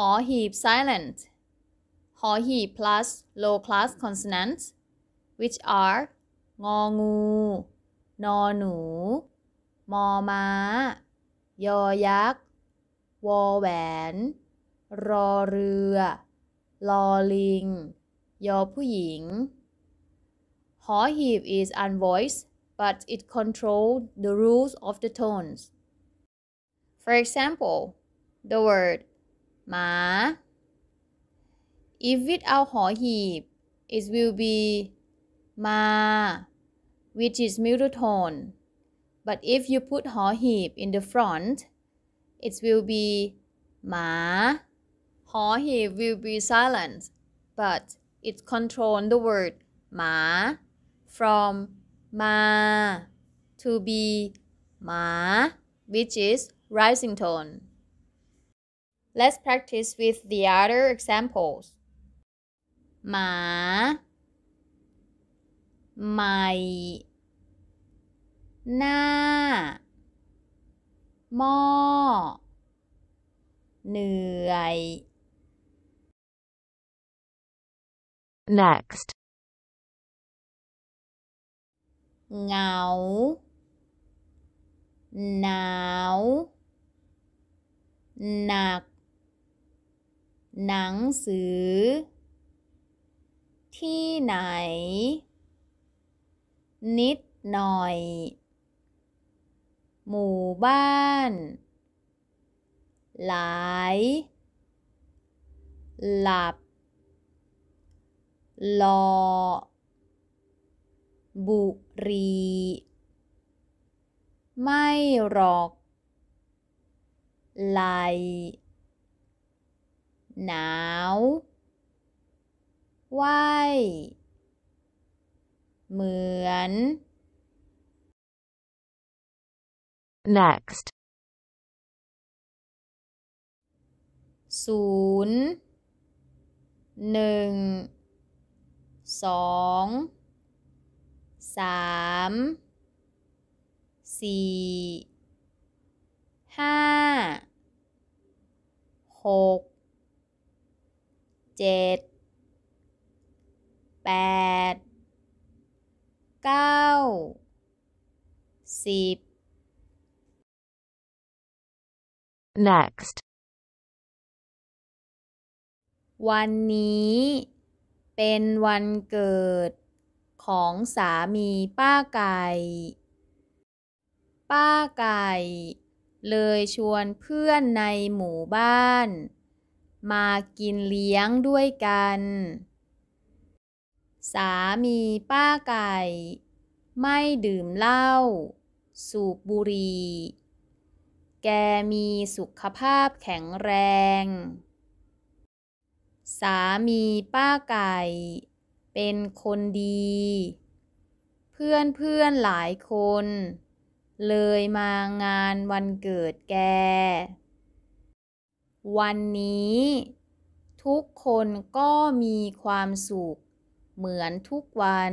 หอหีบ silent หอหีบ plus low class consonants which are งองูนอหนู มอม้ายอยักษ์วอแหวน รอเรือลอลิงยอผู้หญิงหอหีบ is unvoiced but it controls the rules of the tones for example the word หมา if without หอหีบ it will be มา which is middle tone but if you put หอหีบ in the front it will be หมาหอหีบ will be silent but it control the word หมา from มา to be หมา which is rising tone Let's practice with the other examples. Ma, mai, na, mo, เหนื่อย next เหงา Now หนักหนังสือ ที่ไหน นิดหน่อย หมู่บ้าน หลาย หลับ ลอ บุรี ไม่หรอกไหลหนาว ไหว เหมือน next ศูนย์หนึ่ง สอง สาม สี่ ห้า หกเจ็ดแปดเก้าสิบ next วันนี้เป็นวันเกิดของสามีป้าไก่ ป้าไก่เลยชวนเพื่อนในหมู่บ้านมากินเลี้ยงด้วยกัน สามีป้าไก่ ไม่ดื่มเหล้า สูบบุหรี่ แกมีสุขภาพแข็งแรง สามีป้าไก่ เป็นคนดี เพื่อนเพื่อนหลายคน เลยมางานวันเกิดแกวันนี้ ทุกคนก็มีความสุข เหมือนทุกวัน